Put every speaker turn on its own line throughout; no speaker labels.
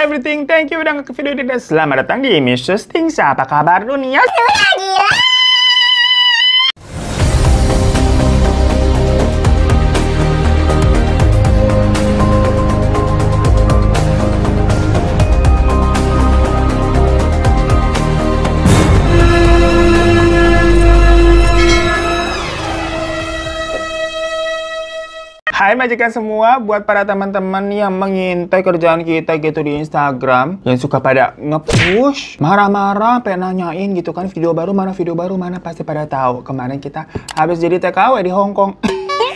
everything. Thank you udah ke video dan selamat datang di Mr. Things. Apa kabar dunia? Gila! majikan semua, buat para teman-teman yang mengintai kerjaan kita gitu di Instagram, yang suka pada ngepush marah-marah, pengen nanyain gitu kan, video baru mana, video baru mana, pasti pada tahu. Kemarin kita habis jadi TKW di Hong Kong.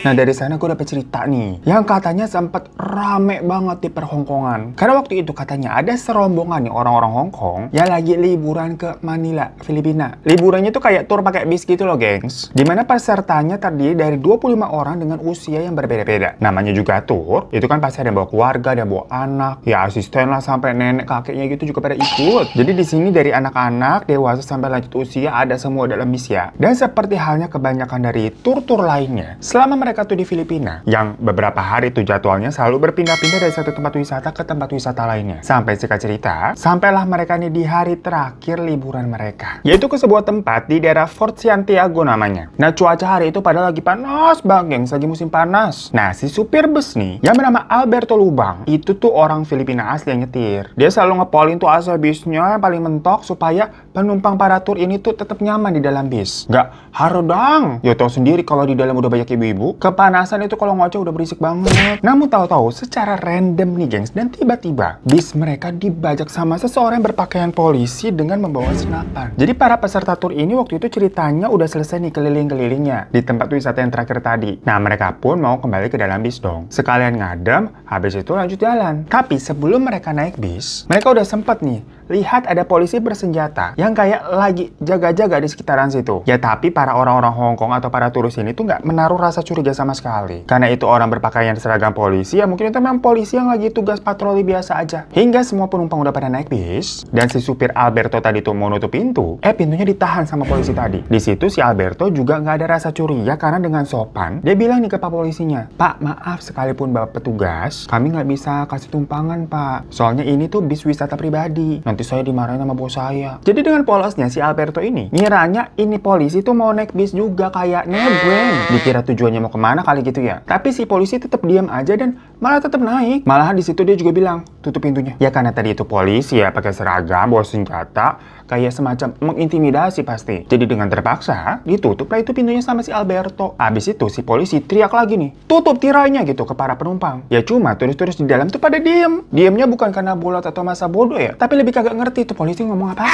Nah dari sana gue dapet cerita nih, yang katanya sempat rame banget di perhongkongan. Karena waktu itu katanya ada serombongan nih orang-orang Hongkong yang lagi liburan ke Manila, Filipina. Liburannya tuh kayak tour pakai bis gitu loh gengs. Dimana pesertanya tadi dari 25 orang dengan usia yang berbeda-beda. Namanya juga tour, itu kan pasti ada yang bawa keluarga, ada yang bawa anak, ya asisten lah sampai nenek kakeknya gitu juga pada ikut. Jadi di sini dari anak-anak, dewasa sampai lanjut usia ada semua dalam bis ya. Dan seperti halnya kebanyakan dari tour-tour lainnya, selama mereka mereka tuh di Filipina yang beberapa hari tuh jadwalnya selalu berpindah-pindah dari satu tempat wisata ke tempat wisata lainnya. Sampai singkat cerita, sampailah mereka nih di hari terakhir liburan mereka. Yaitu ke sebuah tempat di daerah Fort Santiago namanya. Nah cuaca hari itu pada lagi panas banget, geng lagi musim panas. Nah si supir bus nih yang bernama Alberto Lubang itu tuh orang Filipina asli yang nyetir. Dia selalu ngepolin tuh asal bisnya yang paling mentok supaya penumpang para tur ini tuh tetap nyaman di dalam bis. Nggak harus dong. Ya tahu sendiri kalau di dalam udah banyak ibu-ibu, kepanasan itu kalau ngoceh udah berisik banget. Namun tahu-tahu secara random nih gengs dan tiba-tiba bis mereka dibajak sama seseorang yang berpakaian polisi dengan membawa senapan. Jadi para peserta tur ini waktu itu ceritanya udah selesai nih keliling-kelilingnya di tempat wisata yang terakhir tadi. Nah mereka pun mau kembali ke dalam bis dong. Sekalian ngadem, habis itu lanjut jalan. Tapi sebelum mereka naik bis, mereka udah sempat nih lihat ada polisi bersenjata yang kayak lagi jaga-jaga di sekitaran situ. Ya tapi para orang-orang Hong Kong atau para turis ini tuh nggak menaruh rasa curiga sama sekali. Karena itu orang berpakaian seragam polisi ya mungkin itu memang polisi yang lagi tugas patroli biasa aja. Hingga semua penumpang udah pada naik bis dan si supir Alberto tadi tuh mau nutup pintu, eh pintunya ditahan sama polisi tadi. Di situ si Alberto juga nggak ada rasa curiga karena dengan sopan dia bilang nih ke pak polisinya, Pak maaf sekalipun bapak petugas, kami nggak bisa kasih tumpangan pak. Soalnya ini tuh bis wisata pribadi. Nanti nanti saya dimarahin sama bos saya. Jadi dengan polosnya si Alberto ini, ngiranya ini polisi tuh mau naik bis juga kayak nebeng. Dikira tujuannya mau kemana kali gitu ya. Tapi si polisi tetap diam aja dan malah tetap naik. Malahan di situ dia juga bilang, tutup pintunya. Ya karena tadi itu polisi ya, pakai seragam, bawa senjata, Kayak semacam mengintimidasi pasti. Jadi dengan terpaksa, ditutuplah itu pintunya sama si Alberto. Abis itu si polisi teriak lagi nih, tutup tirainya gitu ke para penumpang. Ya cuma turis-turis di dalam tuh pada diem. Diemnya bukan karena bolot atau masa bodoh ya, tapi lebih kagak ngerti tuh polisi ngomong apa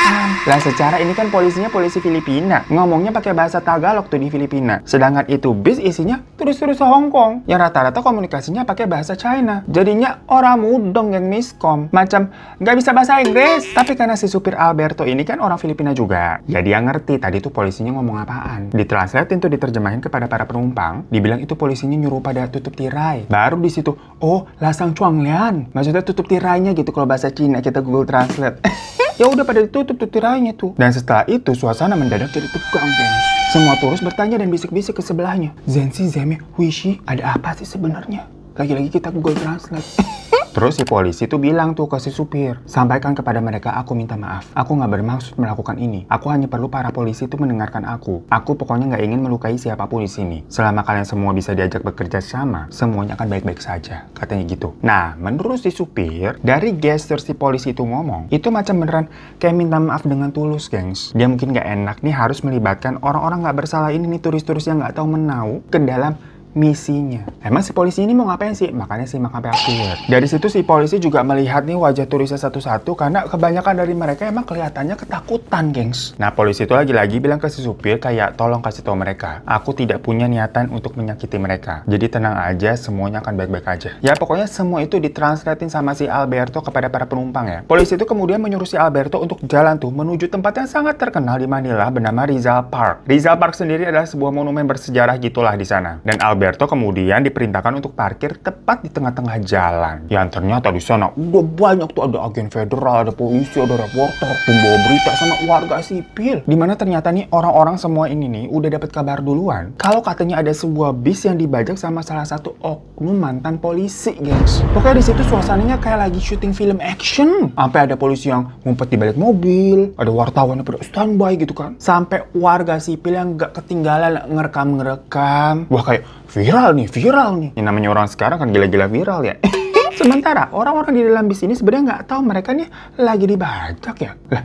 Lah secara ini kan polisinya polisi Filipina, ngomongnya pakai bahasa Tagalog tuh di Filipina. Sedangkan itu bis isinya turis-turis Hong Kong yang rata-rata komunikasinya pakai bahasa China. Jadinya orang mudong yang miskom, macam nggak bisa bahasa Inggris. Tapi karena si supir Alberto ini kan orang Filipina juga. Ya dia ngerti tadi tuh polisinya ngomong apaan. Ditranslatein tuh diterjemahin kepada para penumpang, dibilang itu polisinya nyuruh pada tutup tirai. Baru di situ, oh lasang cuang lian. Maksudnya tutup tirainya gitu kalau bahasa Cina kita Google Translate. ya udah pada ditutup tuh tirainya tuh. Dan setelah itu suasana mendadak jadi tegang, guys. Semua turis bertanya dan bisik-bisik ke sebelahnya. Zensi, Zeme, Wishi, ada apa sih sebenarnya? Lagi-lagi kita Google Translate. Terus si polisi tuh bilang tuh ke si supir, sampaikan kepada mereka aku minta maaf. Aku nggak bermaksud melakukan ini. Aku hanya perlu para polisi itu mendengarkan aku. Aku pokoknya nggak ingin melukai siapapun di sini. Selama kalian semua bisa diajak bekerja sama, semuanya akan baik-baik saja. Katanya gitu. Nah, menurut si supir, dari gesture si polisi itu ngomong, itu macam beneran kayak minta maaf dengan tulus, gengs. Dia mungkin nggak enak nih harus melibatkan orang-orang nggak bersalah ini nih turis-turis yang nggak tahu menau ke dalam misinya. Emang si polisi ini mau ngapain sih? Makanya simak sampai akhir. Dari situ si polisi juga melihat nih wajah turisnya satu-satu karena kebanyakan dari mereka emang kelihatannya ketakutan, gengs. Nah, polisi itu lagi-lagi bilang ke si supir kayak tolong kasih tahu mereka, aku tidak punya niatan untuk menyakiti mereka. Jadi tenang aja, semuanya akan baik-baik aja. Ya pokoknya semua itu ditranslatin sama si Alberto kepada para penumpang ya. Polisi itu kemudian menyuruh si Alberto untuk jalan tuh menuju tempat yang sangat terkenal di Manila bernama Rizal Park. Rizal Park sendiri adalah sebuah monumen bersejarah gitulah di sana. Dan Alberto Roberto kemudian diperintahkan untuk parkir tepat di tengah-tengah jalan. Yang ternyata di sana udah banyak tuh ada agen federal, ada polisi, ada reporter, pembawa berita sama warga sipil. Dimana ternyata nih orang-orang semua ini nih udah dapat kabar duluan. Kalau katanya ada sebuah bis yang dibajak sama salah satu oknum mantan polisi, guys. Pokoknya di situ suasananya kayak lagi syuting film action. Sampai ada polisi yang ngumpet di balik mobil, ada wartawan yang pada standby gitu kan. Sampai warga sipil yang gak ketinggalan ngerekam-ngerekam. Wah kayak viral nih, viral nih. Ini namanya orang sekarang kan gila-gila viral ya. Sementara orang-orang di dalam bis ini sebenarnya nggak tahu mereka nih lagi dibajak ya. Lah,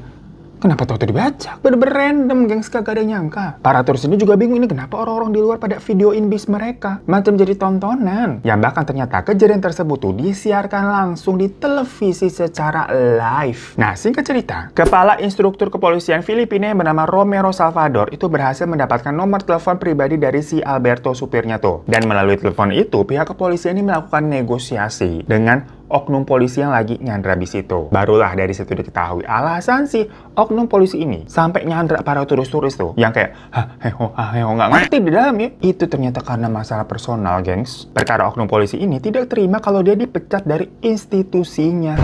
Kenapa tahu tadi baca? Bener-bener random, gengs. Kagak ada nyangka. Para turis ini juga bingung ini kenapa orang-orang di luar pada videoin bis mereka. Macam jadi tontonan. Yang bahkan ternyata kejadian tersebut tuh disiarkan langsung di televisi secara live. Nah, singkat cerita, Kepala Instruktur Kepolisian Filipina yang bernama Romero Salvador itu berhasil mendapatkan nomor telepon pribadi dari si Alberto supirnya tuh. Dan melalui telepon itu, pihak kepolisian ini melakukan negosiasi dengan oknum polisi yang lagi nyandra bis itu. Barulah dari situ diketahui alasan si oknum polisi ini sampai nyandra para turis-turis tuh yang kayak hah heho nggak ngerti di dalam ya. Itu ternyata karena masalah personal, gengs. Perkara oknum polisi ini tidak terima kalau dia dipecat dari institusinya.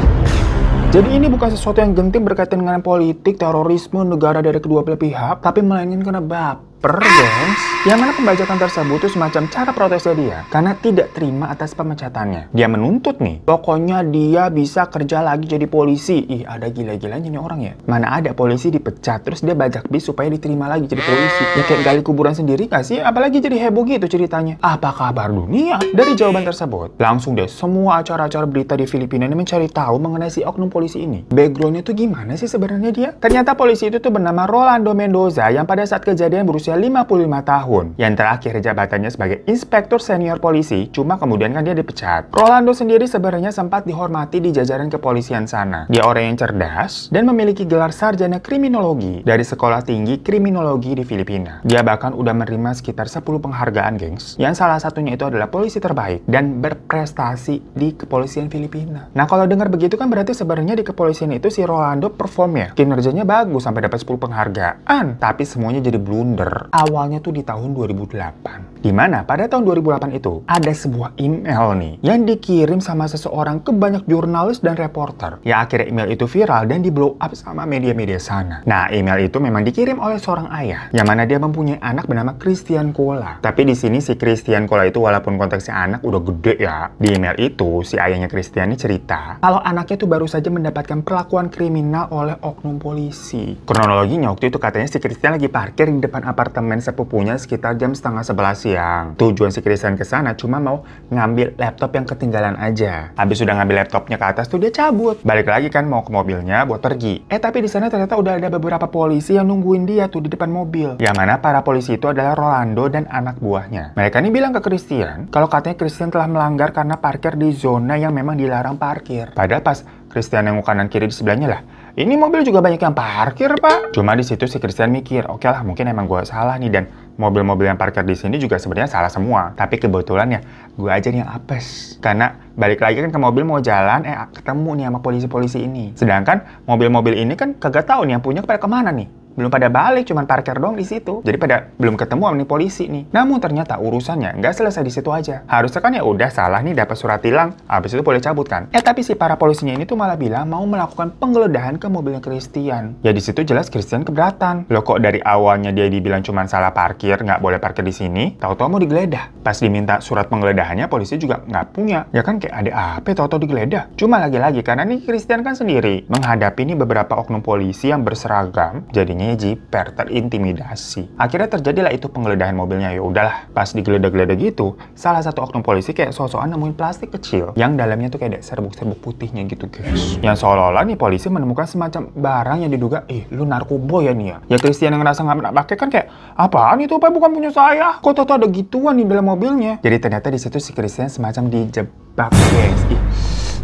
Jadi ini bukan sesuatu yang genting berkaitan dengan politik, terorisme, negara dari kedua belah pihak, tapi melainkan karena bapak per guys, yang mana pembajakan tersebut itu semacam cara protesnya dia karena tidak terima atas pemecatannya. Dia menuntut nih, pokoknya dia bisa kerja lagi jadi polisi. Ih, ada gila-gilanya nih orang ya. Mana ada polisi dipecat, terus dia bajak bis supaya diterima lagi jadi polisi. Ya kayak gali kuburan sendiri gak sih? Apalagi jadi heboh gitu ceritanya. Apa kabar dunia? Dari jawaban tersebut, langsung deh semua acara-acara berita di Filipina ini mencari tahu mengenai si oknum polisi ini. Backgroundnya tuh gimana sih sebenarnya dia? Ternyata polisi itu tuh bernama Rolando Mendoza yang pada saat kejadian berusia berusia 55 tahun. Yang terakhir jabatannya sebagai inspektur senior polisi, cuma kemudian kan dia dipecat. Rolando sendiri sebenarnya sempat dihormati di jajaran kepolisian sana. Dia orang yang cerdas dan memiliki gelar sarjana kriminologi dari Sekolah Tinggi Kriminologi di Filipina. Dia bahkan udah menerima sekitar 10 penghargaan, gengs. Yang salah satunya itu adalah polisi terbaik dan berprestasi di kepolisian Filipina. Nah, kalau dengar begitu kan berarti sebenarnya di kepolisian itu si Rolando perform ya. Kinerjanya bagus sampai dapat 10 penghargaan, tapi semuanya jadi blunder awalnya tuh di tahun 2008. Dimana pada tahun 2008 itu ada sebuah email nih yang dikirim sama seseorang ke banyak jurnalis dan reporter. Ya akhirnya email itu viral dan di blow up sama media-media sana. Nah email itu memang dikirim oleh seorang ayah yang mana dia mempunyai anak bernama Christian Kola. Tapi di sini si Christian Kola itu walaupun konteksnya anak udah gede ya. Di email itu si ayahnya Christian ini cerita kalau anaknya tuh baru saja mendapatkan perlakuan kriminal oleh oknum polisi. Kronologinya waktu itu katanya si Christian lagi parkir di depan apartemen apartemen sepupunya sekitar jam setengah sebelas siang. Tujuan si Kristen ke sana cuma mau ngambil laptop yang ketinggalan aja. Habis sudah ngambil laptopnya ke atas tuh dia cabut. Balik lagi kan mau ke mobilnya buat pergi. Eh tapi di sana ternyata udah ada beberapa polisi yang nungguin dia tuh di depan mobil. Yang mana para polisi itu adalah Rolando dan anak buahnya. Mereka ini bilang ke Christian kalau katanya Christian telah melanggar karena parkir di zona yang memang dilarang parkir. Padahal pas Christian yang kanan kiri di sebelahnya lah, ini mobil juga banyak yang parkir, Pak. Cuma di situ si Christian mikir, oke okay lah mungkin emang gue salah nih dan mobil-mobil yang parkir di sini juga sebenarnya salah semua. Tapi kebetulan ya, gue aja nih yang apes. Karena balik lagi kan ke mobil mau jalan, eh ketemu nih sama polisi-polisi ini. Sedangkan mobil-mobil ini kan kagak tahu nih yang punya pada kemana nih belum pada balik, cuman parkir dong di situ. Jadi pada belum ketemu sama nih polisi nih. Namun ternyata urusannya nggak selesai di situ aja. Harusnya kan ya udah salah nih dapat surat tilang, habis itu boleh cabut kan. Eh tapi si para polisinya ini tuh malah bilang mau melakukan penggeledahan ke mobilnya Christian. Ya di situ jelas Christian keberatan. Loh kok dari awalnya dia dibilang cuman salah parkir, nggak boleh parkir di sini, tahu-tahu mau digeledah. Pas diminta surat penggeledahannya polisi juga nggak punya. Ya kan kayak ada apa ya tahu-tahu digeledah. Cuma lagi-lagi karena nih Christian kan sendiri menghadapi ini beberapa oknum polisi yang berseragam, jadinya namanya jiper, terintimidasi. Akhirnya terjadilah itu penggeledahan mobilnya, ya udahlah. Pas digeledah-geledah gitu, salah satu oknum polisi kayak sosokan nemuin plastik kecil yang dalamnya tuh kayak ada serbuk-serbuk putihnya gitu guys. Yang seolah-olah nih polisi menemukan semacam barang yang diduga, eh lu narkoba ya nih ya? Ya Christian yang ngerasa nggak pakai kan kayak, apaan itu apa bukan punya saya? Kok tahu ada gituan nih dalam mobilnya? Jadi ternyata di situ si Christian semacam dijebak guys. Ih.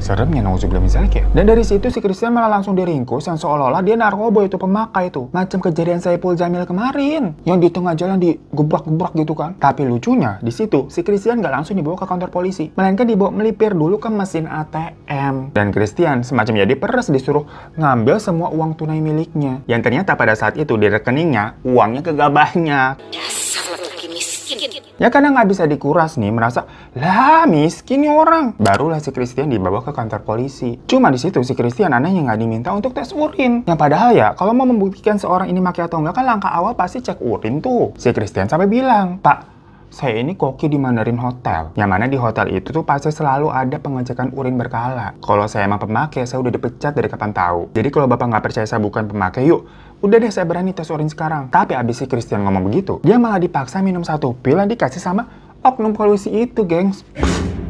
Seremnya nauzubillah misalnya. Dan dari situ si Christian malah langsung diringkus yang seolah-olah dia narkoba itu pemakai itu. Macam kejadian Saiful Jamil kemarin yang di tengah jalan digebrak-gebrak gitu kan. Tapi lucunya di situ si Christian nggak langsung dibawa ke kantor polisi, melainkan dibawa melipir dulu ke mesin ATM. Dan Christian semacam jadi peres disuruh ngambil semua uang tunai miliknya. Yang ternyata pada saat itu di rekeningnya uangnya kegabahnya. Yes, Ya karena nggak bisa dikuras nih, merasa, lah miskin nih orang. Barulah si Christian dibawa ke kantor polisi. Cuma di situ si Christian anehnya nggak diminta untuk tes urin. Yang nah, padahal ya, kalau mau membuktikan seorang ini maki atau enggak kan langkah awal pasti cek urin tuh. Si Christian sampai bilang, Pak, saya ini koki di Mandarin Hotel. Yang mana di hotel itu tuh pasti selalu ada pengecekan urin berkala. Kalau saya emang pemakai, saya udah dipecat dari kapan tahu. Jadi kalau bapak nggak percaya saya bukan pemakai, yuk Udah deh saya berani tes urin sekarang. Tapi abis si Christian ngomong begitu, dia malah dipaksa minum satu pil yang dikasih sama oknum polisi itu, gengs.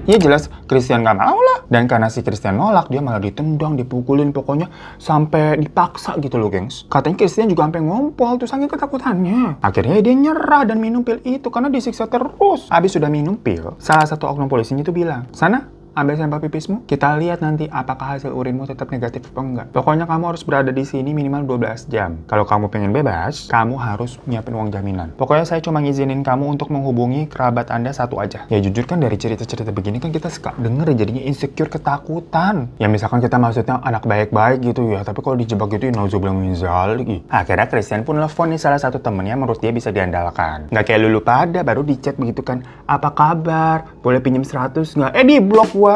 Ya jelas, Christian gak mau lah. Dan karena si Christian nolak, dia malah ditendang, dipukulin, pokoknya sampai dipaksa gitu loh, gengs. Katanya Christian juga sampai ngompol, tuh saking ketakutannya. Akhirnya dia nyerah dan minum pil itu karena disiksa terus. Habis sudah minum pil, salah satu oknum polisinya itu bilang, sana ambil sampel pipismu, kita lihat nanti apakah hasil urinmu tetap negatif atau enggak. Pokoknya kamu harus berada di sini minimal 12 jam. Kalau kamu pengen bebas, kamu harus nyiapin uang jaminan. Pokoknya saya cuma ngizinin kamu untuk menghubungi kerabat Anda satu aja. Ya jujur kan dari cerita-cerita begini kan kita suka denger ya, jadinya insecure, ketakutan. Ya misalkan kita maksudnya anak baik-baik gitu ya, tapi kalau dijebak gitu ya nauzubillah lagi. Akhirnya Christian pun telepon nih salah satu temennya menurut dia bisa diandalkan. Nggak kayak lulu pada baru di begitu kan, apa kabar, boleh pinjam 100 nggak? Eh di blok tua.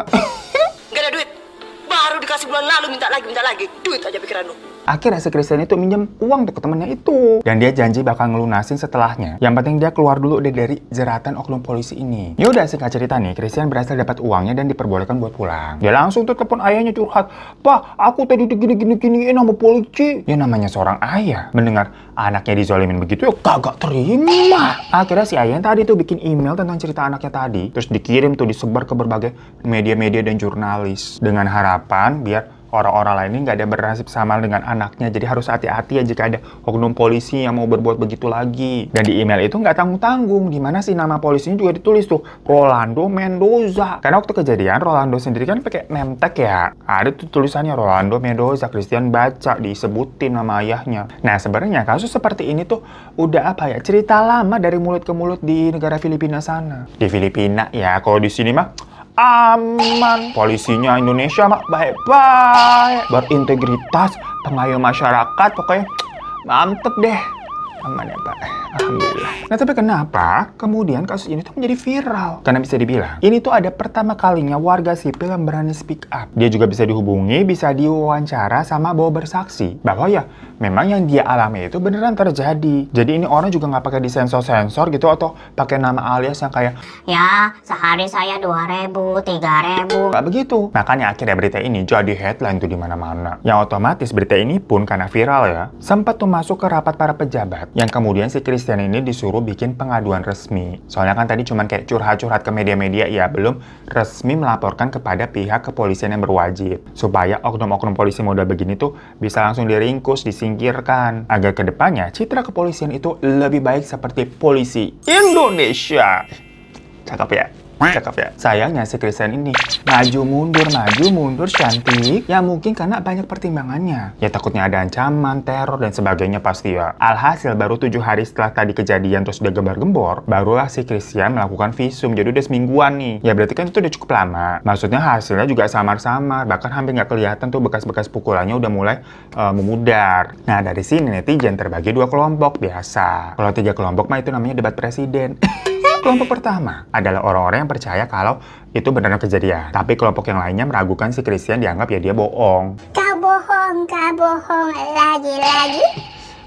Gak ada duit. Baru dikasih bulan lalu minta lagi, minta lagi. Duit aja pikiran lu. Akhirnya si Christian itu minjem uang tuh ke temennya itu. Dan dia janji bakal ngelunasin setelahnya. Yang penting dia keluar dulu deh dari jeratan oknum polisi ini. Yaudah singkat cerita nih, Christian berhasil dapat uangnya dan diperbolehkan buat pulang. Dia langsung tuh telepon ayahnya curhat. Pak, aku tadi digini gini ini sama polisi. Ya namanya seorang ayah. Mendengar anaknya dizolimin begitu ya kagak terima. Akhirnya si ayah yang tadi tuh bikin email tentang cerita anaknya tadi. Terus dikirim tuh disebar ke berbagai media-media dan jurnalis. Dengan harapan biar orang-orang lain ini nggak ada bernasib sama dengan anaknya. Jadi harus hati-hati ya jika ada oknum polisi yang mau berbuat begitu lagi. Dan di email itu nggak tanggung-tanggung. di mana sih nama polisinya juga ditulis tuh Rolando Mendoza. Karena waktu kejadian Rolando sendiri kan pakai name ya. Ada tuh tulisannya Rolando Mendoza. Christian baca disebutin nama ayahnya. Nah sebenarnya kasus seperti ini tuh udah apa ya cerita lama dari mulut ke mulut di negara Filipina sana. Di Filipina ya kalau di sini mah aman. Polisinya Indonesia mak baik-baik, berintegritas, pengayuh masyarakat, pokoknya mantep deh aman ya Pak. Alhamdulillah. Nah tapi kenapa kemudian kasus ini tuh menjadi viral? Karena bisa dibilang, ini tuh ada pertama kalinya warga sipil yang berani speak up. Dia juga bisa dihubungi, bisa diwawancara sama bawa bersaksi. Bahwa ya, memang yang dia alami itu beneran terjadi. Jadi ini orang juga nggak pakai disensor-sensor gitu atau pakai nama alias yang kayak ya sehari saya 2000, 3000. Gak begitu. Makanya akhirnya berita ini jadi headline tuh di mana-mana. Yang otomatis berita ini pun karena viral ya, sempat tuh masuk ke rapat para pejabat yang kemudian si Christian ini disuruh bikin pengaduan resmi. Soalnya kan tadi cuman kayak curhat-curhat ke media-media ya, belum resmi melaporkan kepada pihak kepolisian yang berwajib. Supaya oknum-oknum polisi modal begini tuh bisa langsung diringkus, disingkirkan. Agar kedepannya citra kepolisian itu lebih baik seperti polisi Indonesia. Cakep ya? Cakep ya? Sayangnya si Kristen ini maju mundur, maju mundur cantik. Ya mungkin karena banyak pertimbangannya. Ya takutnya ada ancaman, teror, dan sebagainya pasti ya. Alhasil baru tujuh hari setelah tadi kejadian terus udah gembar-gembor, barulah si Christian melakukan visum. Jadi udah semingguan nih. Ya berarti kan itu udah cukup lama. Maksudnya hasilnya juga samar-samar. Bahkan hampir nggak kelihatan tuh bekas-bekas pukulannya udah mulai uh, memudar. Nah dari sini netizen terbagi dua kelompok biasa. Kalau tiga kelompok mah itu namanya debat presiden. Kelompok pertama adalah orang-orang yang percaya kalau itu benar benar kejadian. Tapi kelompok yang lainnya meragukan si Christian dianggap ya dia bohong. Kau bohong, kau bohong lagi-lagi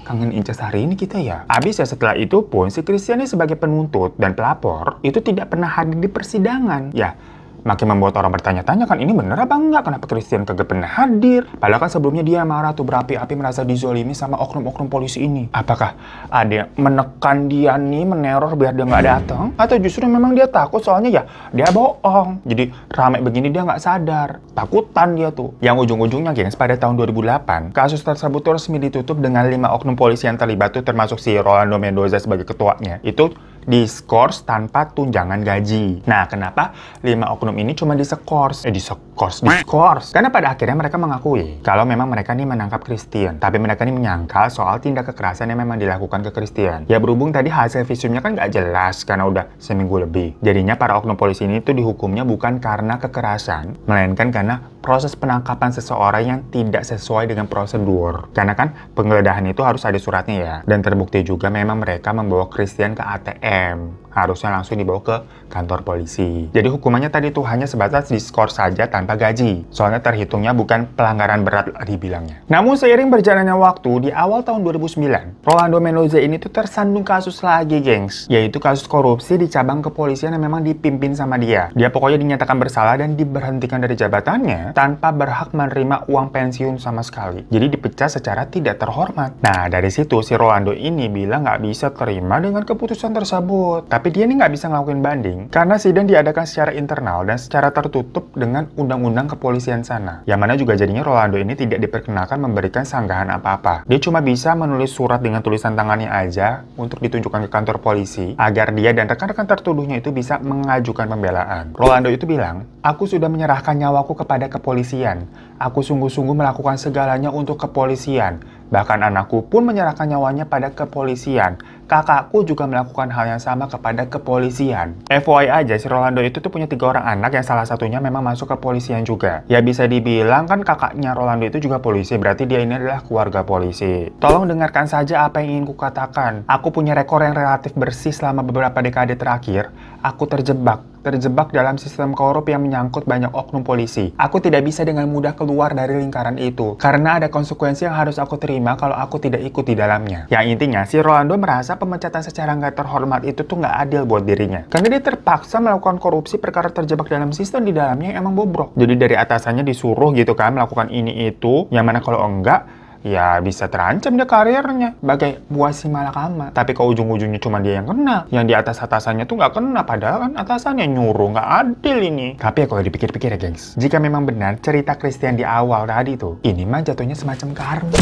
kangen Inces hari ini kita ya. Abis ya setelah itu pun si Christian ini sebagai penuntut dan pelapor itu tidak pernah hadir di persidangan. Ya, Makin membuat orang bertanya-tanya kan ini bener apa enggak? Kenapa Christian kagak pernah hadir? Padahal kan sebelumnya dia marah tuh berapi-api merasa dizolimi sama oknum-oknum polisi ini. Apakah ada yang menekan dia nih, meneror biar dia nggak datang? Atau justru memang dia takut soalnya ya dia bohong. Jadi rame begini dia nggak sadar. Takutan dia tuh. Yang ujung-ujungnya gengs pada tahun 2008, kasus tersebut resmi ditutup dengan lima oknum polisi yang terlibat tuh termasuk si Rolando Mendoza sebagai ketuanya. Itu diskors tanpa tunjangan gaji. Nah, kenapa lima oknum ini cuma diskors? Eh, diskors, diskors. Karena pada akhirnya mereka mengakui kalau memang mereka ini menangkap Christian. Tapi mereka ini menyangkal soal tindak kekerasan yang memang dilakukan ke Christian. Ya berhubung tadi hasil visumnya kan nggak jelas karena udah seminggu lebih. Jadinya para oknum polisi ini tuh dihukumnya bukan karena kekerasan, melainkan karena proses penangkapan seseorang yang tidak sesuai dengan prosedur. Karena kan penggeledahan itu harus ada suratnya ya. Dan terbukti juga memang mereka membawa Christian ke ATM am harusnya langsung dibawa ke kantor polisi. Jadi hukumannya tadi tuh hanya sebatas diskor saja tanpa gaji, soalnya terhitungnya bukan pelanggaran berat dibilangnya. Namun seiring berjalannya waktu, di awal tahun 2009, Rolando Mendoza ini tuh tersandung kasus lagi, gengs, yaitu kasus korupsi di cabang kepolisian yang memang dipimpin sama dia. Dia pokoknya dinyatakan bersalah dan diberhentikan dari jabatannya tanpa berhak menerima uang pensiun sama sekali. Jadi dipecat secara tidak terhormat. Nah, dari situ si Rolando ini bilang nggak bisa terima dengan keputusan tersebut. Tapi tapi dia ini nggak bisa ngelakuin banding karena sidang diadakan secara internal dan secara tertutup dengan undang-undang kepolisian sana. Yang mana juga jadinya Rolando ini tidak diperkenalkan memberikan sanggahan apa-apa. Dia cuma bisa menulis surat dengan tulisan tangannya aja untuk ditunjukkan ke kantor polisi agar dia dan rekan-rekan tertuduhnya itu bisa mengajukan pembelaan. Rolando itu bilang, Aku sudah menyerahkan nyawaku kepada kepolisian. Aku sungguh-sungguh melakukan segalanya untuk kepolisian. Bahkan anakku pun menyerahkan nyawanya pada kepolisian kakakku juga melakukan hal yang sama kepada kepolisian. FYI aja, si Rolando itu tuh punya tiga orang anak yang salah satunya memang masuk kepolisian juga. Ya bisa dibilang kan kakaknya Rolando itu juga polisi, berarti dia ini adalah keluarga polisi. Tolong dengarkan saja apa yang ingin kukatakan. Aku punya rekor yang relatif bersih selama beberapa dekade terakhir. Aku terjebak terjebak dalam sistem korup yang menyangkut banyak oknum polisi. Aku tidak bisa dengan mudah keluar dari lingkaran itu, karena ada konsekuensi yang harus aku terima kalau aku tidak ikut di dalamnya. Yang intinya, si Rolando merasa pemecatan secara nggak terhormat itu tuh nggak adil buat dirinya. Karena dia terpaksa melakukan korupsi perkara terjebak dalam sistem di dalamnya yang emang bobrok. Jadi dari atasannya disuruh gitu kan melakukan ini itu, yang mana kalau enggak ya bisa terancam dia karirnya bagai buah si malakama tapi ke ujung-ujungnya cuma dia yang kena yang di atas atasannya tuh nggak kena padahal kan atasannya nyuruh nggak adil ini tapi ya kalau dipikir-pikir ya gengs jika memang benar cerita Christian di awal tadi tuh ini mah jatuhnya semacam karma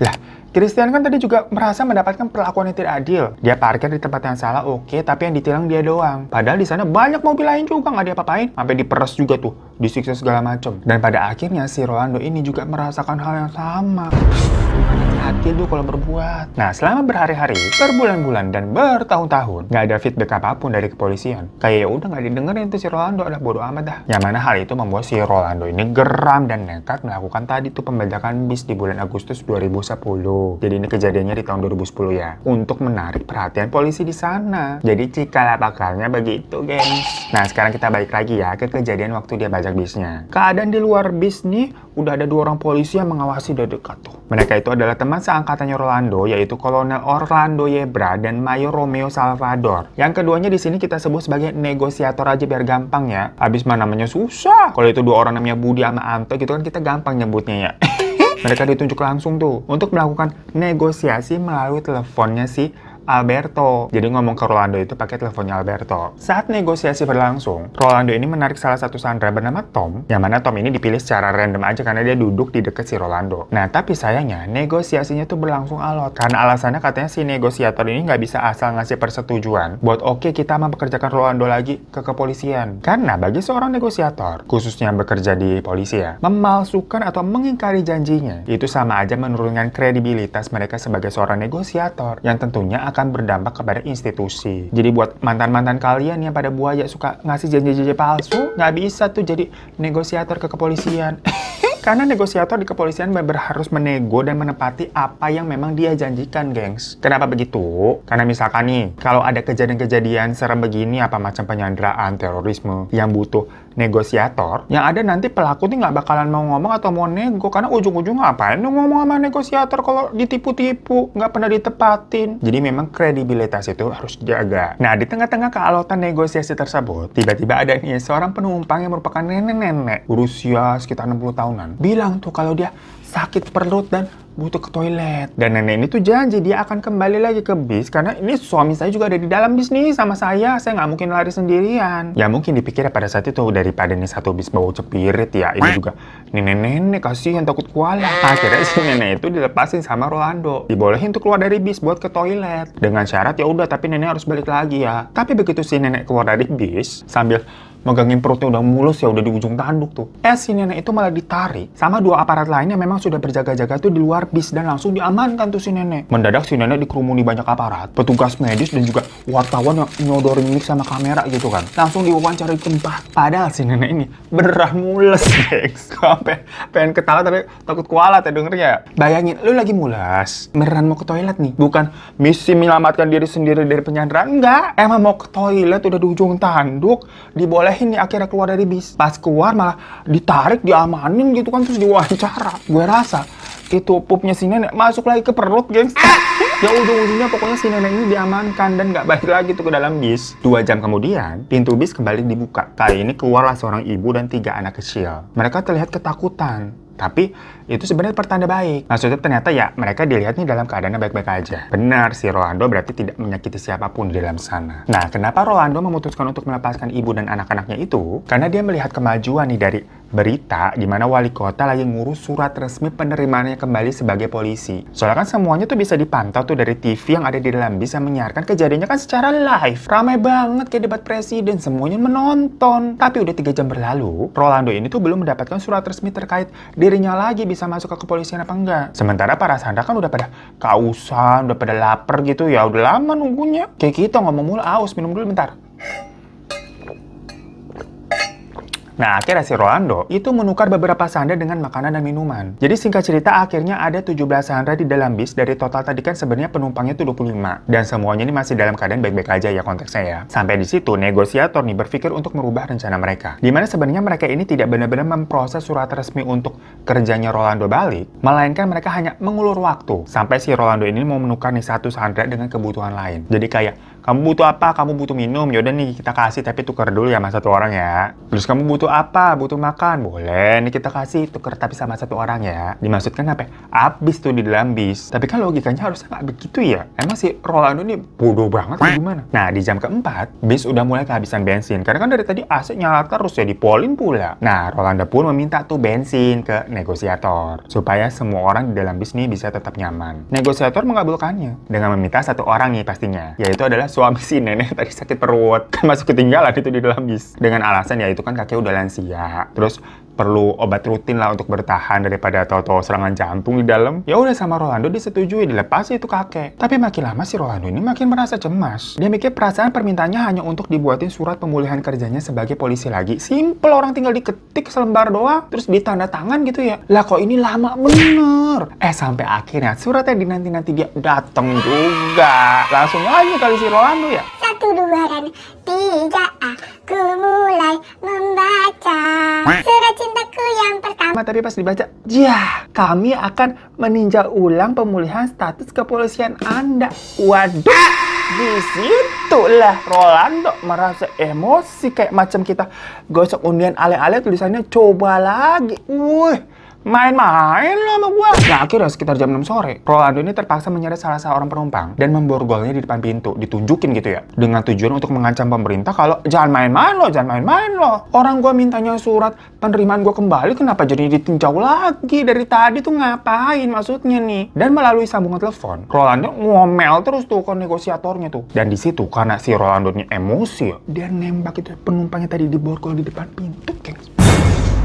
lah Christian kan tadi juga merasa mendapatkan perlakuan yang tidak adil. Dia parkir di tempat yang salah, oke, okay, tapi yang ditilang dia doang. Padahal di sana banyak mobil lain juga nggak dia apa-apain, sampai diperes juga tuh, disiksa segala macam. Dan pada akhirnya si Rolando ini juga merasakan hal yang sama hati lu kalau berbuat. Nah, selama berhari-hari, berbulan-bulan, dan bertahun-tahun, nggak ada feedback apapun dari kepolisian. Kayak ya udah nggak didengerin tuh si Rolando, udah bodo amat dah. Yang mana hal itu membuat si Rolando ini geram dan nekat melakukan tadi tuh pembajakan bis di bulan Agustus 2010. Jadi ini kejadiannya di tahun 2010 ya. Untuk menarik perhatian polisi di sana. Jadi cikal bakalnya begitu, gengs. Nah, sekarang kita balik lagi ya ke kejadian waktu dia bajak bisnya. Keadaan di luar bis nih udah ada dua orang polisi yang mengawasi dari dekat tuh. Mereka itu adalah teman seangkatannya Rolando, yaitu Kolonel Orlando Yebra dan Mayor Romeo Salvador. Yang keduanya di sini kita sebut sebagai negosiator aja biar gampang ya. Abis mana namanya susah. Kalau itu dua orang namanya Budi sama Anto gitu kan kita gampang nyebutnya ya. Mereka ditunjuk langsung tuh untuk melakukan negosiasi melalui teleponnya si Alberto. Jadi ngomong ke Rolando itu pakai teleponnya Alberto. Saat negosiasi berlangsung, Rolando ini menarik salah satu Sandra bernama Tom, yang mana Tom ini dipilih secara random aja karena dia duduk di dekat si Rolando. Nah, tapi sayangnya negosiasinya tuh berlangsung alot karena alasannya katanya si negosiator ini nggak bisa asal ngasih persetujuan buat oke okay, kita mempekerjakan Rolando lagi ke kepolisian. Karena bagi seorang negosiator, khususnya yang bekerja di polisi ya, memalsukan atau mengingkari janjinya itu sama aja menurunkan kredibilitas mereka sebagai seorang negosiator yang tentunya akan berdampak kepada institusi. Jadi buat mantan-mantan kalian yang pada buaya suka ngasih janji-janji palsu, nggak bisa tuh jadi negosiator ke kepolisian. Karena negosiator di kepolisian member harus menego dan menepati apa yang memang dia janjikan, gengs. Kenapa begitu? Karena misalkan nih, kalau ada kejadian-kejadian serem begini, apa macam penyanderaan, terorisme, yang butuh negosiator, yang ada nanti pelaku ini nggak bakalan mau ngomong atau mau nego karena ujung-ujungnya ngapain lu ngomong sama negosiator kalau ditipu-tipu, nggak pernah ditepatin. Jadi memang kredibilitas itu harus dijaga. Nah, di tengah-tengah kealotan negosiasi tersebut, tiba-tiba ada nih seorang penumpang yang merupakan nenek-nenek berusia sekitar 60 tahunan. Bilang tuh kalau dia sakit perut dan butuh ke toilet. Dan nenek ini tuh janji dia akan kembali lagi ke bis karena ini suami saya juga ada di dalam bis nih sama saya. Saya nggak mungkin lari sendirian. Ya mungkin dipikir pada saat itu daripada nih satu bis bau cepirit ya. Ini juga nenek-nenek yang takut kuala. Akhirnya si nenek itu dilepasin sama Rolando. Dibolehin tuh keluar dari bis buat ke toilet. Dengan syarat ya udah tapi nenek harus balik lagi ya. Tapi begitu si nenek keluar dari bis sambil megangin perutnya udah mulus ya udah di ujung tanduk tuh. Eh si nenek itu malah ditarik sama dua aparat lainnya memang sudah berjaga-jaga tuh di luar bis dan langsung diamankan tuh si nenek. Mendadak si nenek dikerumuni banyak aparat, petugas medis dan juga wartawan yang nyodorin mic sama kamera gitu kan. Langsung diwawancarai tempat. Padahal si nenek ini beneran mules, dex Sampai pengen ketawa tapi takut kualat ya dengernya. Bayangin, lu lagi mules, beneran mau ke toilet nih. Bukan misi menyelamatkan diri sendiri dari penyanderaan, enggak. Emang mau ke toilet udah di ujung tanduk, dibolehin nih akhirnya keluar dari bis. Pas keluar malah ditarik, diamanin gitu kan terus diwawancara. Gue rasa itu pupnya si nenek masuk lagi ke perut gengs ah! ya ujung-ujungnya pokoknya si nenek ini diamankan dan nggak balik lagi tuh ke dalam bis dua jam kemudian pintu bis kembali dibuka kali ini keluarlah seorang ibu dan tiga anak kecil mereka terlihat ketakutan tapi itu sebenarnya pertanda baik. Maksudnya ternyata ya mereka dilihatnya dalam keadaan baik-baik aja. Benar, si Rolando berarti tidak menyakiti siapapun di dalam sana. Nah, kenapa Rolando memutuskan untuk melepaskan ibu dan anak-anaknya itu? Karena dia melihat kemajuan nih dari berita di mana wali kota lagi ngurus surat resmi penerimaannya kembali sebagai polisi. Soalnya kan semuanya tuh bisa dipantau tuh dari TV yang ada di dalam bisa menyiarkan kejadiannya kan secara live. Ramai banget kayak debat presiden, semuanya menonton. Tapi udah tiga jam berlalu, Rolando ini tuh belum mendapatkan surat resmi terkait dirinya lagi bisa masuk ke kepolisian apa enggak. Sementara para sandra kan udah pada kausan, udah pada lapar gitu ya, udah lama nunggunya. Kayak kita ngomong mulu, aus minum dulu bentar. Nah, akhirnya si Rolando itu menukar beberapa sandra dengan makanan dan minuman. Jadi singkat cerita, akhirnya ada 17 sandra di dalam bis dari total tadi kan sebenarnya penumpangnya itu 25. Dan semuanya ini masih dalam keadaan baik-baik aja ya konteksnya ya. Sampai di situ, negosiator nih berpikir untuk merubah rencana mereka. Dimana sebenarnya mereka ini tidak benar-benar memproses surat resmi untuk kerjanya Rolando balik, melainkan mereka hanya mengulur waktu. Sampai si Rolando ini mau menukar nih satu sandra dengan kebutuhan lain. Jadi kayak kamu butuh apa kamu butuh minum yaudah nih kita kasih tapi tuker dulu ya sama satu orang ya terus kamu butuh apa butuh makan boleh nih kita kasih tuker tapi sama satu orang ya dimaksudkan apa ya? abis tuh di dalam bis tapi kan logikanya harusnya nggak begitu ya emang si Roland ini bodoh banget atau gimana nah di jam keempat bis udah mulai kehabisan bensin karena kan dari tadi AC nyala terus ya dipolin pula nah Roland pun meminta tuh bensin ke negosiator supaya semua orang di dalam bis nih bisa tetap nyaman negosiator mengabulkannya dengan meminta satu orang nih pastinya yaitu adalah suami si nenek tadi sakit perut kan masuk ketinggalan itu di dalam bis dengan alasan ya itu kan kakek udah lansia terus perlu obat rutin lah untuk bertahan daripada toto serangan jantung di dalam. Ya udah sama Rolando disetujui dilepas itu kakek. Tapi makin lama si Rolando ini makin merasa cemas. Dia mikir perasaan permintaannya hanya untuk dibuatin surat pemulihan kerjanya sebagai polisi lagi. Simple orang tinggal diketik selembar doa terus ditanda tangan gitu ya. Lah kok ini lama bener. Eh sampai akhirnya suratnya dinanti-nanti dia datang juga. Langsung aja kali si Rolando hafalan lu ya? Satu dua dan tiga aku mulai membaca surat cintaku yang pertama. tapi pas dibaca, ya kami akan meninjau ulang pemulihan status kepolisian Anda. Waduh. Di lah Rolando merasa emosi kayak macam kita gosok undian ale-ale tulisannya coba lagi. Wih, Main-main lo sama gua. Nah, akhirnya sekitar jam 6 sore, Rolando ini terpaksa menyeret salah seorang penumpang dan memborgolnya di depan pintu, ditunjukin gitu ya. Dengan tujuan untuk mengancam pemerintah kalau jangan main-main lo, jangan main-main lo. Orang gua mintanya surat penerimaan gua kembali, kenapa jadi ditinjau lagi? Dari tadi tuh ngapain maksudnya nih? Dan melalui sambungan telepon, Rolando ngomel terus tuh ke negosiatornya tuh. Dan di situ karena si Rolando ini emosi, dia nembak itu penumpangnya tadi diborgol di depan pintu, gengs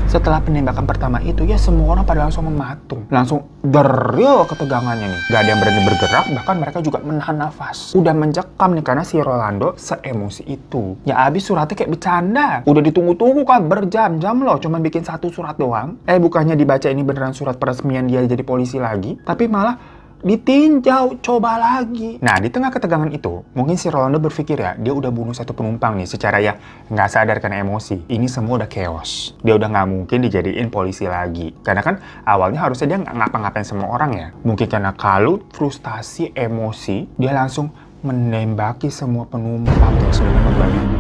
setelah penembakan pertama itu ya semua orang pada langsung mematung langsung deril ketegangannya nih gak ada yang berani bergerak bahkan mereka juga menahan nafas udah mencekam nih karena si Rolando seemosi itu ya abis suratnya kayak bercanda udah ditunggu-tunggu kan berjam-jam loh cuman bikin satu surat doang eh bukannya dibaca ini beneran surat peresmian dia jadi polisi lagi tapi malah ditinjau, coba lagi. Nah, di tengah ketegangan itu, mungkin si Rolando berpikir ya, dia udah bunuh satu penumpang nih secara ya nggak sadar karena emosi. Ini semua udah chaos. Dia udah nggak mungkin dijadiin polisi lagi. Karena kan awalnya harusnya dia nggak ngapa-ngapain semua orang ya. Mungkin karena kalut, frustasi, emosi, dia langsung menembaki semua penumpang yang sudah membabi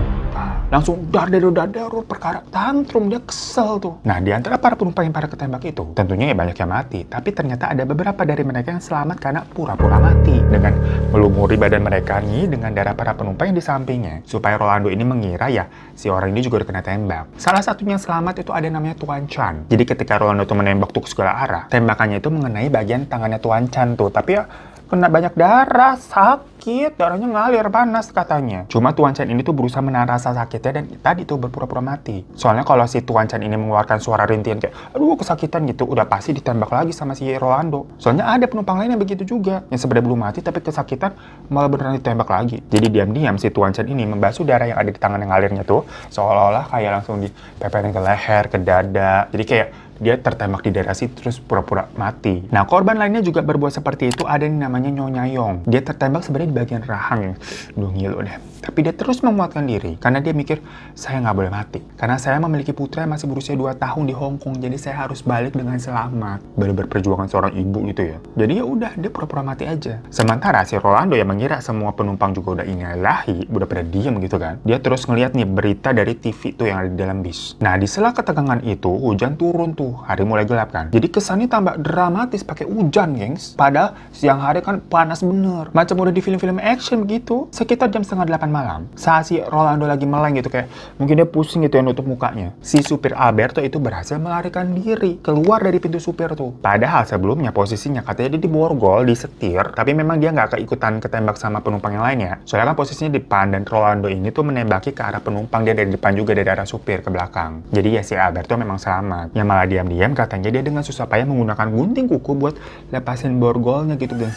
langsung dar dar perkara tantrum dia kesel tuh nah di antara para penumpang yang pada ketembak itu tentunya ya banyak yang mati tapi ternyata ada beberapa dari mereka yang selamat karena pura-pura mati dengan melumuri badan mereka nih dengan darah para penumpang yang di sampingnya supaya Rolando ini mengira ya si orang ini juga kena tembak salah satunya yang selamat itu ada namanya Tuan Chan jadi ketika Rolando itu menembak tuh ke segala arah tembakannya itu mengenai bagian tangannya Tuan Chan tuh tapi ya kena banyak darah, sakit, darahnya ngalir panas katanya. Cuma Tuan Chen ini tuh berusaha menahan rasa sakitnya dan tadi tuh berpura-pura mati. Soalnya kalau si Tuan Chen ini mengeluarkan suara rintian kayak, aduh kesakitan gitu, udah pasti ditembak lagi sama si Rolando. Soalnya ada penumpang lain yang begitu juga, yang sebenarnya belum mati tapi kesakitan malah beneran ditembak lagi. Jadi diam-diam si Tuan Chen ini membasuh darah yang ada di tangan yang ngalirnya tuh, seolah-olah kayak langsung dipepetin ke leher, ke dada. Jadi kayak dia tertembak di daerah situ terus pura-pura mati. Nah, korban lainnya juga berbuat seperti itu ada yang namanya Nyonya Yong. Dia tertembak sebenarnya di bagian rahang. Ya. Duh, ngilu deh. Tapi dia terus menguatkan diri karena dia mikir, saya nggak boleh mati. Karena saya memiliki putra yang masih berusia 2 tahun di Hong Kong, jadi saya harus balik dengan selamat. Baru berperjuangan seorang ibu gitu ya. Jadi ya udah, dia pura-pura mati aja. Sementara si Rolando yang mengira semua penumpang juga udah inilahi. udah pada diam gitu kan. Dia terus ngeliat nih berita dari TV tuh yang ada di dalam bis. Nah, di sela ketegangan itu, hujan turun tuh hari mulai gelap kan. Jadi kesannya tambah dramatis pakai hujan, gengs. Padahal siang hari kan panas bener. Macam udah di film-film action gitu. Sekitar jam setengah delapan malam, saat si Rolando lagi meleng gitu kayak, mungkin dia pusing gitu yang nutup mukanya. Si supir Alberto itu berhasil melarikan diri keluar dari pintu supir tuh. Padahal sebelumnya posisinya katanya dia diborgol, setir, tapi memang dia nggak keikutan ketembak sama penumpang yang lainnya. Soalnya kan posisinya di depan dan Rolando ini tuh menembaki ke arah penumpang dia dari depan juga dari arah supir ke belakang. Jadi ya si Alberto memang selamat. Yang malah dia diam-diam katanya dia dengan susah payah menggunakan gunting kuku buat lepasin borgolnya gitu guys.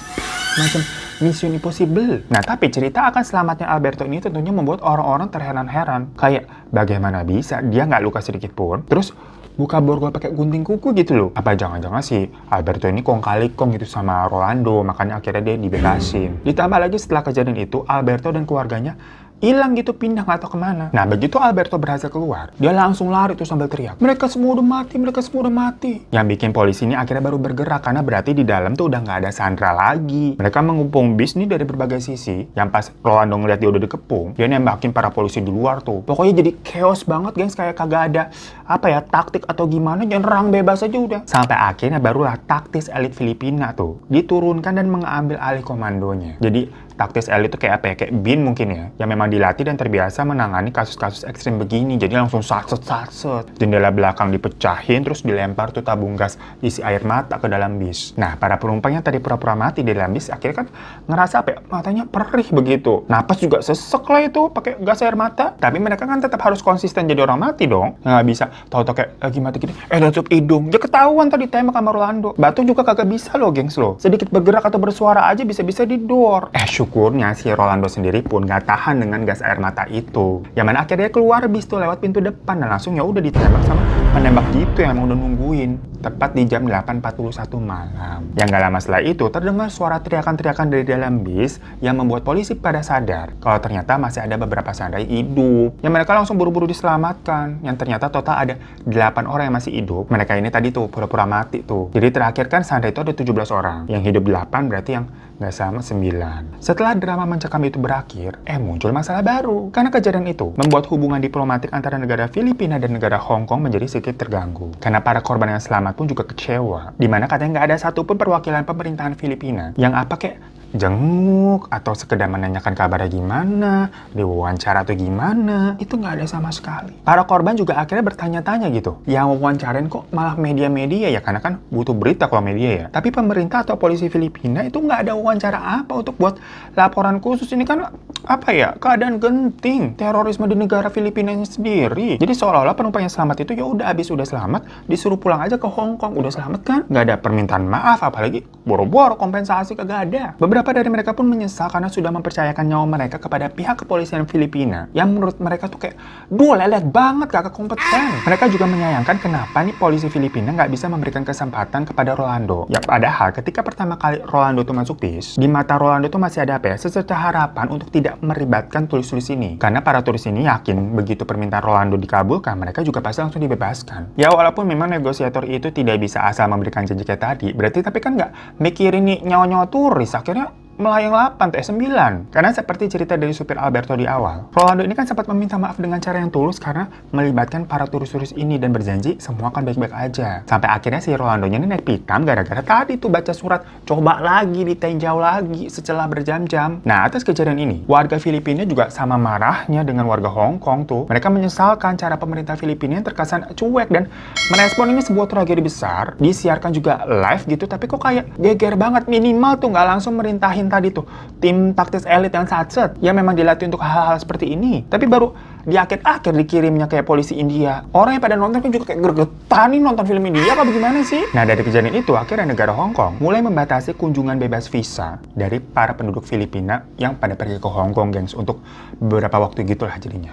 Macam Mission Impossible. Nah, tapi cerita akan selamatnya Alberto ini tentunya membuat orang-orang terheran-heran. Kayak, bagaimana bisa dia nggak luka sedikit pun, terus buka borgol pakai gunting kuku gitu loh. Apa jangan-jangan sih Alberto ini kong kali kong gitu sama Rolando, makanya akhirnya dia dibebasin. Ditambah lagi setelah kejadian itu, Alberto dan keluarganya hilang gitu pindah nggak tahu kemana. Nah begitu Alberto berhasil keluar, dia langsung lari tuh sambil teriak. Mereka semua udah mati, mereka semua udah mati. Yang bikin polisi ini akhirnya baru bergerak karena berarti di dalam tuh udah nggak ada Sandra lagi. Mereka mengumpung bis nih dari berbagai sisi. Yang pas Rolando ngeliat dia udah dikepung, dia nembakin para polisi di luar tuh. Pokoknya jadi chaos banget gengs kayak kagak ada apa ya taktik atau gimana Jangan nyerang bebas aja udah. Sampai akhirnya barulah taktis elit Filipina tuh diturunkan dan mengambil alih komandonya. Jadi taktis elit itu kayak apa ya? Kayak bin mungkin ya, yang memang dilatih dan terbiasa menangani kasus-kasus ekstrim begini. Jadi langsung satset-satset. Jendela belakang dipecahin, terus dilempar tuh tabung gas isi air mata ke dalam bis. Nah, para penumpang yang tadi pura-pura mati di dalam bis, akhirnya kan ngerasa apa ya? Matanya perih begitu. Napas juga sesek lah itu pakai gas air mata. Tapi mereka kan tetap harus konsisten jadi orang mati dong. Nah, nggak bisa Tau-tau kayak lagi eh, mati gini, eh tutup hidung. dia ya ketahuan tadi tema kamar Orlando. Batu juga kagak bisa loh, gengs loh. Sedikit bergerak atau bersuara aja bisa-bisa didor Eh, syukur Syukurnya si Rolando sendiri pun gak tahan dengan gas air mata itu. Yang mana akhirnya keluar bis tuh lewat pintu depan dan langsung ya udah ditembak sama penembak gitu yang emang udah nungguin. Tepat di jam 8.41 malam. Yang gak lama setelah itu terdengar suara teriakan-teriakan dari dalam bis yang membuat polisi pada sadar kalau ternyata masih ada beberapa sandai hidup. Yang mereka langsung buru-buru diselamatkan. Yang ternyata total ada 8 orang yang masih hidup. Mereka ini tadi tuh pura-pura mati tuh. Jadi terakhir kan sandai itu ada 17 orang. Yang hidup 8 berarti yang nggak sama 9. Setelah drama mencekam itu berakhir, eh muncul masalah baru. Karena kejadian itu membuat hubungan diplomatik antara negara Filipina dan negara Hong Kong menjadi sedikit terganggu. Karena para korban yang selamat pun juga kecewa, Dimana katanya nggak ada satupun perwakilan pemerintahan Filipina yang apa kayak? jenguk atau sekedar menanyakan kabarnya gimana, diwawancara tuh gimana, itu nggak ada sama sekali. Para korban juga akhirnya bertanya-tanya gitu, yang wawancarain kok malah media-media ya, karena kan butuh berita kalau media ya. Tapi pemerintah atau polisi Filipina itu nggak ada wawancara apa untuk buat laporan khusus ini kan apa ya keadaan genting terorisme di negara Filipina ini sendiri jadi seolah-olah penumpang yang selamat itu ya udah habis udah selamat disuruh pulang aja ke Hong Kong udah selamat kan nggak ada permintaan maaf apalagi boro-boro kompensasi kagak ada beberapa Beberapa dari mereka pun menyesal karena sudah mempercayakan nyawa mereka kepada pihak kepolisian Filipina yang menurut mereka tuh kayak, duh lelet banget gak kompeten. Mereka juga menyayangkan kenapa nih polisi Filipina nggak bisa memberikan kesempatan kepada Rolando. Ya padahal ketika pertama kali Rolando tuh masuk TIS, di mata Rolando tuh masih ada apa ya, secerca harapan untuk tidak meribatkan tulis-tulis ini. Karena para turis ini yakin begitu permintaan Rolando dikabulkan, mereka juga pasti langsung dibebaskan. Ya walaupun memang negosiator itu tidak bisa asal memberikan janji kayak tadi, berarti tapi kan nggak mikirin nih nyawa-nyawa turis, akhirnya melayang 8 TS 9. Karena seperti cerita dari supir Alberto di awal, Rolando ini kan sempat meminta maaf dengan cara yang tulus karena melibatkan para turis-turis ini dan berjanji semua akan baik-baik aja. Sampai akhirnya si Rolandonya ini naik pitam gara-gara tadi tuh baca surat coba lagi ditenjau lagi setelah berjam-jam. Nah, atas kejadian ini, warga Filipina juga sama marahnya dengan warga Hong Kong tuh. Mereka menyesalkan cara pemerintah Filipina yang terkesan cuek dan merespon ini sebuah tragedi besar. Disiarkan juga live gitu, tapi kok kayak geger banget minimal tuh nggak langsung merintahin tadi tuh, tim taktis elit yang satset, ya memang dilatih untuk hal-hal seperti ini. Tapi baru di akhir-akhir dikirimnya kayak polisi India. Orang yang pada nonton kan juga kayak gergetan nih nonton film India apa gimana sih? Nah dari kejadian itu akhirnya negara Hong Kong mulai membatasi kunjungan bebas visa dari para penduduk Filipina yang pada pergi ke Hong Kong gengs untuk beberapa waktu gitulah jadinya.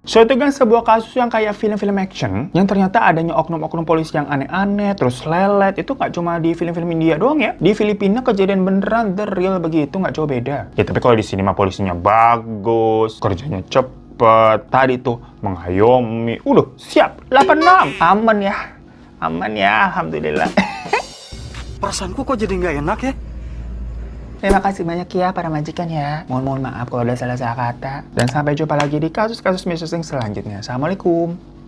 So itu kan sebuah kasus yang kayak film-film action yang ternyata adanya oknum-oknum polisi yang aneh-aneh terus lelet itu nggak cuma di film-film India doang ya di Filipina kejadian beneran the real begitu nggak jauh beda ya tapi kalau di sini mah polisinya bagus kerjanya cepet tadi tuh mengayomi udah siap 86 aman ya aman ya alhamdulillah perasaanku kok jadi nggak enak ya Terima kasih banyak ya para majikan ya. Mohon mohon maaf kalau ada salah-salah kata. Dan sampai jumpa lagi di kasus-kasus misusing selanjutnya. Assalamualaikum.